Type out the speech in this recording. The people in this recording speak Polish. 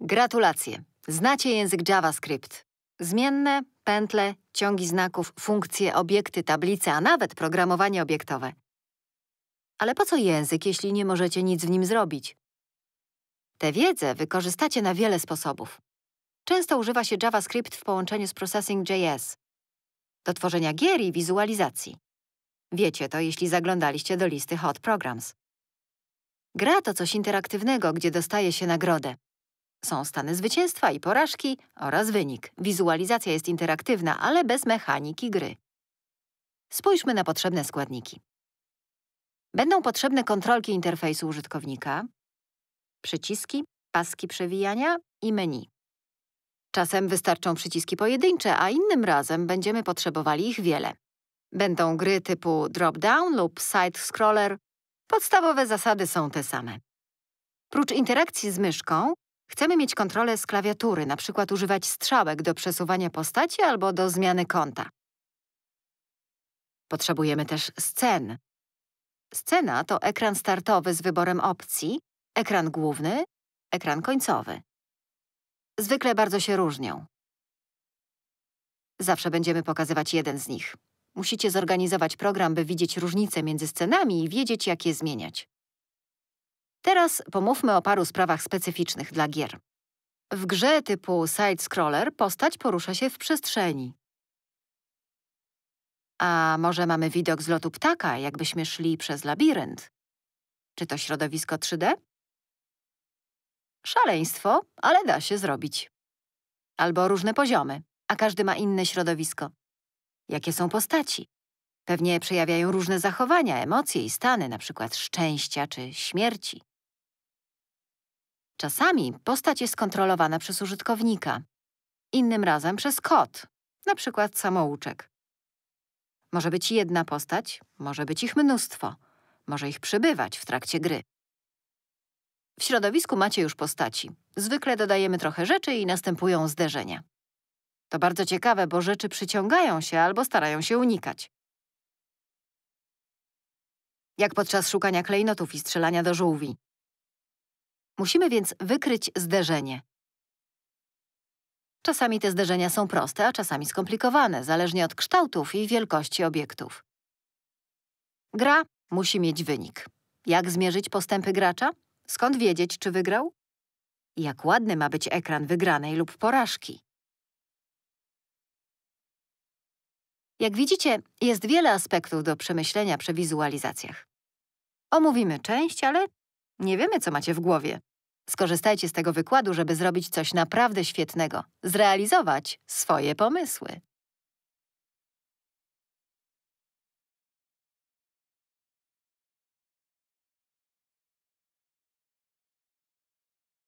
Gratulacje! Znacie język JavaScript. Zmienne, pętle, ciągi znaków, funkcje, obiekty, tablice, a nawet programowanie obiektowe. Ale po co język, jeśli nie możecie nic w nim zrobić? Tę wiedzę wykorzystacie na wiele sposobów. Często używa się JavaScript w połączeniu z Processing.js do tworzenia gier i wizualizacji. Wiecie to, jeśli zaglądaliście do listy Hot Programs. Gra to coś interaktywnego, gdzie dostaje się nagrodę. Są stany zwycięstwa i porażki oraz wynik. Wizualizacja jest interaktywna, ale bez mechaniki gry. Spójrzmy na potrzebne składniki. Będą potrzebne kontrolki interfejsu użytkownika, przyciski, paski przewijania i menu. Czasem wystarczą przyciski pojedyncze, a innym razem będziemy potrzebowali ich wiele. Będą gry typu drop-down lub side-scroller. Podstawowe zasady są te same. Prócz interakcji z myszką, Chcemy mieć kontrolę z klawiatury, na przykład używać strzałek do przesuwania postaci albo do zmiany kąta. Potrzebujemy też scen. Scena to ekran startowy z wyborem opcji, ekran główny, ekran końcowy. Zwykle bardzo się różnią. Zawsze będziemy pokazywać jeden z nich. Musicie zorganizować program, by widzieć różnice między scenami i wiedzieć, jak je zmieniać. Teraz pomówmy o paru sprawach specyficznych dla gier. W grze typu side-scroller postać porusza się w przestrzeni. A może mamy widok z lotu ptaka, jakbyśmy szli przez labirynt? Czy to środowisko 3D? Szaleństwo, ale da się zrobić. Albo różne poziomy, a każdy ma inne środowisko. Jakie są postaci? Pewnie przejawiają różne zachowania, emocje i stany, np. szczęścia czy śmierci. Czasami postać jest kontrolowana przez użytkownika, innym razem przez kod, na przykład samouczek. Może być jedna postać, może być ich mnóstwo, może ich przybywać w trakcie gry. W środowisku macie już postaci. Zwykle dodajemy trochę rzeczy i następują zderzenia. To bardzo ciekawe, bo rzeczy przyciągają się albo starają się unikać. Jak podczas szukania klejnotów i strzelania do żółwi. Musimy więc wykryć zderzenie. Czasami te zderzenia są proste, a czasami skomplikowane, zależnie od kształtów i wielkości obiektów. Gra musi mieć wynik. Jak zmierzyć postępy gracza? Skąd wiedzieć, czy wygrał? Jak ładny ma być ekran wygranej lub porażki? Jak widzicie, jest wiele aspektów do przemyślenia przy wizualizacjach. Omówimy część, ale nie wiemy, co macie w głowie. Skorzystajcie z tego wykładu, żeby zrobić coś naprawdę świetnego, zrealizować swoje pomysły.